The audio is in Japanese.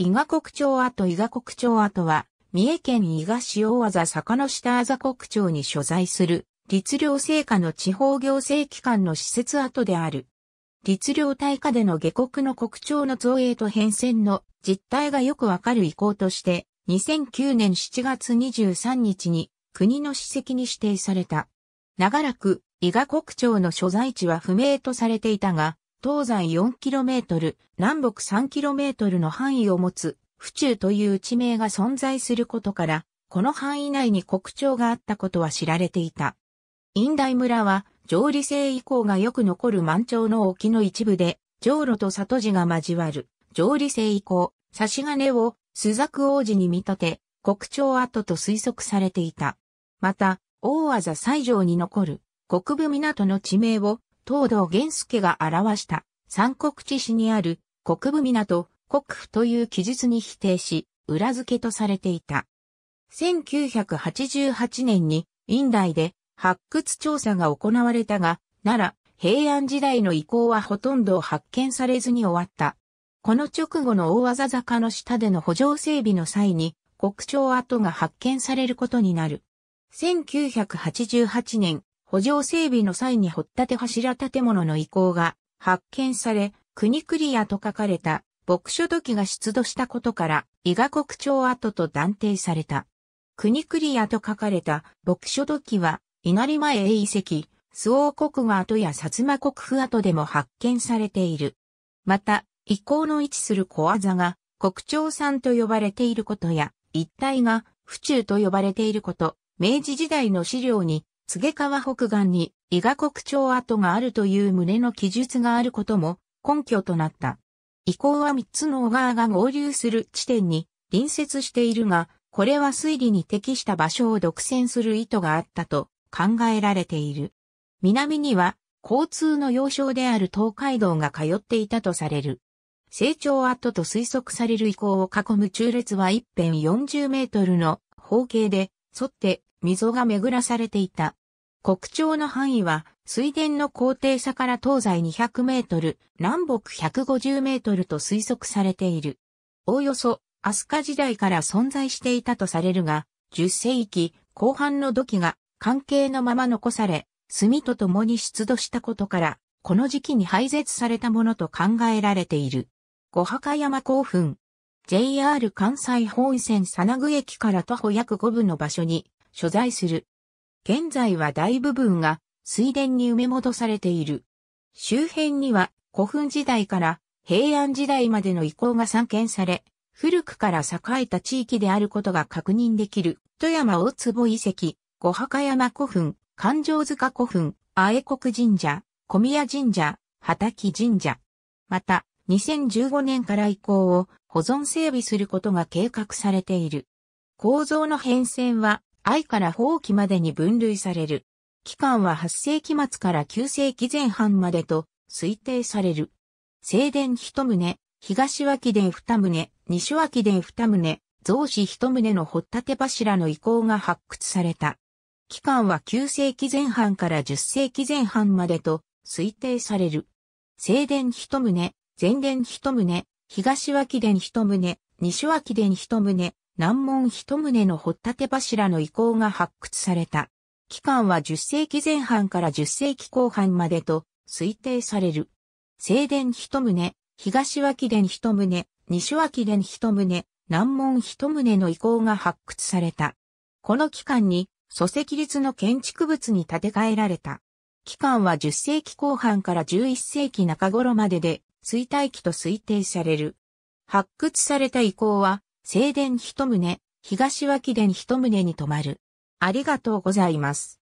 伊賀国町跡伊賀国町跡は、三重県伊賀市大技坂の下あざ国町に所在する、律令制下の地方行政機関の施設跡である。律令大化での下国の国庁の造営と変遷の実態がよくわかる意向として、2009年7月23日に国の史跡に指定された。長らく、伊賀国庁の所在地は不明とされていたが、東西 4km、南北 3km の範囲を持つ、府中という地名が存在することから、この範囲内に国庁があったことは知られていた。院大村は、上理性以降がよく残る満潮の沖の一部で、上路と里地が交わる、上理性以降、差し金を、朱雀王子に見立て、国庁跡と推測されていた。また、大技西条に残る、国部港の地名を、東道玄介が表した三国志市にある国部港、国府という記述に否定し、裏付けとされていた。1988年に、院内で発掘調査が行われたが、奈良、平安時代の遺構はほとんど発見されずに終わった。この直後の大技坂の下での補助整備の際に、国庁跡が発見されることになる。1988年、補助整備の際に掘ったて柱建物の遺構が発見され、国クリアと書かれた牧書土器が出土したことから、伊賀国町跡と断定された。国クリアと書かれた牧書土器は、稲荷前へ遺跡、周王国跡や薩摩国府跡でも発見されている。また、遺構の位置する小技が、国町山と呼ばれていることや、一帯が府中と呼ばれていること、明治時代の資料に柘川北岸に伊賀国町跡があるという旨の記述があることも根拠となった。遺構は三つの小川が合流する地点に隣接しているが、これは推理に適した場所を独占する意図があったと考えられている。南には交通の要衝である東海道が通っていたとされる。成長跡と推測される遺構を囲む中列は一辺40メートルの方形で沿って溝が巡らされていた。国庁の範囲は、水田の高低差から東西200メートル、南北150メートルと推測されている。おおよそ、飛鳥時代から存在していたとされるが、10世紀後半の土器が関係のまま残され、炭と共に出土したことから、この時期に廃絶されたものと考えられている。五墓山興奮。JR 関西本線佐那具駅から徒歩約5分の場所に所在する現在は大部分が水田に埋め戻されている。周辺には古墳時代から平安時代までの遺構が散見され、古くから栄えた地域であることが確認できる、富山大坪遺跡、五墓山古墳、環状塚古墳、阿江国神社、小宮神社、畑神社。また、2015年から遺構を保存整備することが計画されている。構造の変遷は愛から放棄までに分類される。期間は8世紀末から9世紀前半までと推定される。正殿一棟、東脇殿二棟、西脇殿二棟、増子一棟の掘立柱の遺構が発掘された。期間は9世紀前半から10世紀前半までと推定される。正殿一棟、前殿一棟、東脇殿一棟、西脇殿一棟、南門一棟の掘立て柱の遺構が発掘された。期間は10世紀前半から10世紀後半までと推定される。西殿一棟、東脇殿一棟、西脇殿一棟、南門一棟の遺構が発掘された。この期間に、祖石立の建築物に建て替えられた。期間は10世紀後半から11世紀中頃までで、衰退期と推定される。発掘された遺構は、静殿一棟、東脇殿一棟に泊まる。ありがとうございます。